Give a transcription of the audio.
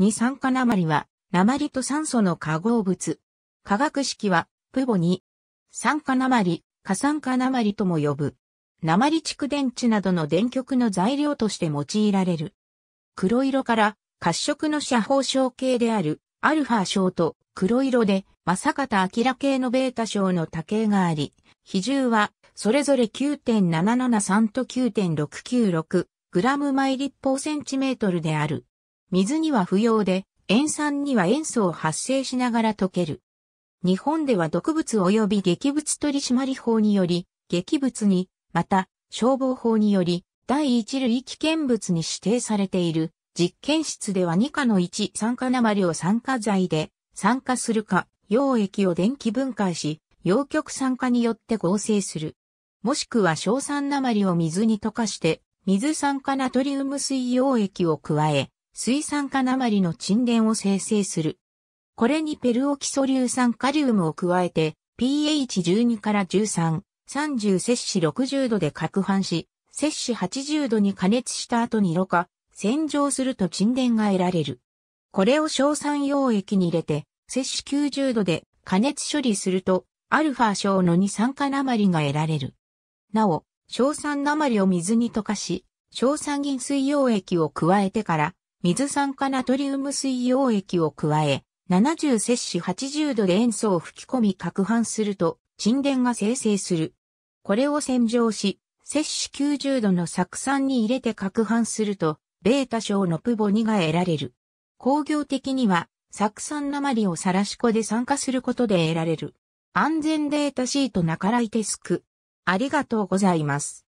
二酸化鉛は、鉛と酸素の化合物。化学式は、プボ2。酸化鉛、過酸化鉛とも呼ぶ。鉛蓄電池などの電極の材料として用いられる。黒色から、褐色の射方小系である、アルファ小と黒色で、正方明系のベータ小の多系があり、比重は、それぞれ9.773と9.696グラム毎立方センチメートルである。水には不要で、塩酸には塩素を発生しながら溶ける。日本では毒物及び劇物取締法により、劇物に、また、消防法により、第一類危険物に指定されている、実験室では2価の1酸化鉛を酸化剤で、酸化するか、溶液を電気分解し、溶極酸化によって合成する。もしくは硝酸鉛を水に溶かして、水酸化ナトリウム水溶液を加え、水酸化鉛の沈殿を生成する。これにペルオキソ硫酸カリウムを加えて、pH12 から13、30摂氏60度で攪拌し、摂氏80度に加熱した後にろ過、洗浄すると沈殿が得られる。これを硝酸溶液に入れて、摂氏90度で加熱処理すると、アルファ小の二酸化鉛が得られる。なお、硝酸鉛を水に溶かし、硝酸銀水溶液を加えてから、水酸化ナトリウム水溶液を加え、70摂氏80度で塩素を吹き込み攪拌すると、沈殿が生成する。これを洗浄し、摂氏90度の酢酸に入れて攪拌すると、ベータ小のプボニが得られる。工業的には、酢酸鉛をさらし粉で酸化することで得られる。安全データシートなからいテスク。ありがとうございます。